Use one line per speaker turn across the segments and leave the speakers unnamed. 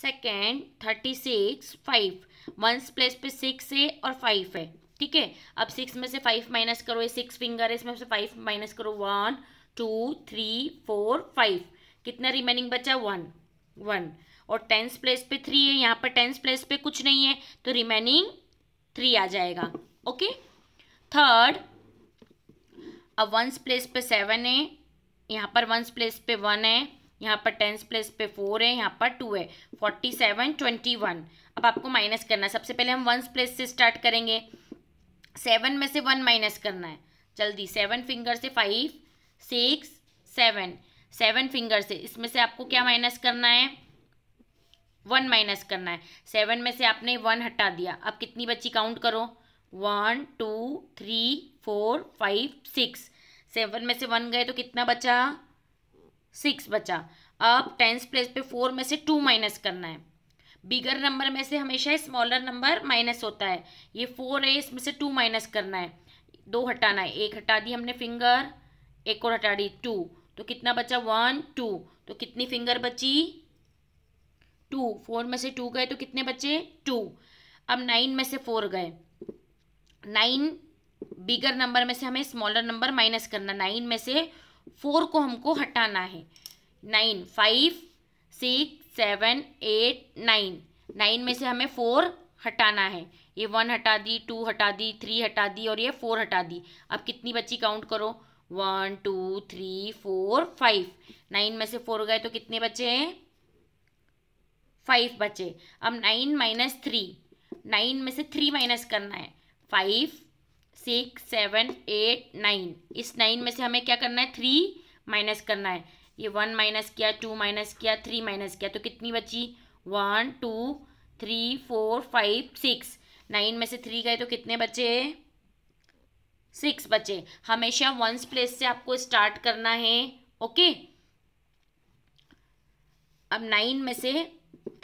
second thirty six five ones place पे six है और फाइव है ठीक है अब सिक्स में से फाइव माइनस करो ये सिक्स फिंगर है इसमें से फाइव माइनस करो one two three four five कितना रिमेनिंग बचा वन वन और टेंस प्लेस पे थ्री है यहाँ पर टेंस प्लेस पे कुछ नहीं है तो रिमेनिंग थ्री आ जाएगा ओके थर्ड अब वंस प्लेस पे सेवन है यहाँ पर वंस प्लेस पे वन है यहाँ पर टेंस प्लेस पे फोर है यहाँ पर टू है फोर्टी सेवन ट्वेंटी वन अब आपको माइनस करना है सबसे पहले हम वंस प्लेस से स्टार्ट करेंगे सेवन में से वन माइनस करना है जल्दी सेवन फिंगर से five six seven seven finger से इसमें से आपको क्या माइनस करना है वन माइनस करना है सेवन में से आपने वन हटा दिया अब कितनी बच्ची काउंट करो one two three four five six seven में से वन गए तो कितना बचा सिक्स बचा अब टेंस प्लेस पे फोर में से टू माइनस करना है बिगर नंबर में से हमेशा स्मॉलर नंबर माइनस होता है ये फोर है इसमें से टू माइनस करना है दो हटाना है एक हटा दी हमने फिंगर एक और हटा दी टू तो कितना बचा वन टू तो कितनी फिंगर बची टू फोर में से टू गए तो कितने बचे टू अब नाइन में से फोर गए नाइन बिगर नंबर में से हमें स्मॉलर नंबर माइनस करना नाइन में से फोर को हमको हटाना है nine five six seven eight nine nine में से हमें फोर हटाना है ये वन हटा दी टू हटा दी थ्री हटा दी और ये फोर हटा दी अब कितनी बच्ची काउंट करो one two three four five nine में से फोर गए तो कितने बचे हैं फाइव बचे अब नाइन माइनस थ्री नाइन में से थ्री माइनस करना है five six seven eight nine इस नाइन में से हमें क्या करना है थ्री माइनस करना है ये वन माइनस किया टू माइनस किया थ्री माइनस किया तो कितनी बची one two three four five six nine में से थ्री गए तो कितने बचे सिक्स बचे हमेशा वंस प्लेस से आपको स्टार्ट करना है ओके अब नाइन में से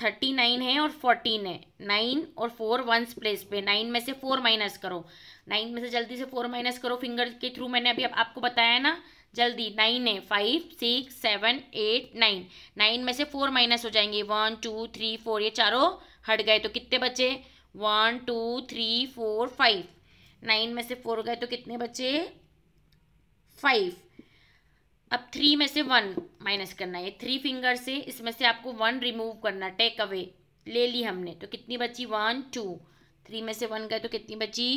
थर्टी नाइन है और फोर्टीन है नाइन और फोर वंस प्लेस पे नाइन में से फोर माइनस करो नाइन में से जल्दी से फोर माइनस करो फिंगर के थ्रू मैंने अभी आप, आपको बताया है ना जल्दी नाइन है five six seven eight nine nine में से फोर माइनस हो जाएंगे वन टू थ्री फोर ये चारों हट गए तो कितने बचे one two three four five nine में से फोर गए तो कितने बचे फाइव अब थ्री में से वन माइनस करना है थ्री फिंगर से इसमें से आपको वन रिमूव करना टेक अवे ले ली हमने तो कितनी बची वन टू थ्री में से वन गए तो कितनी बची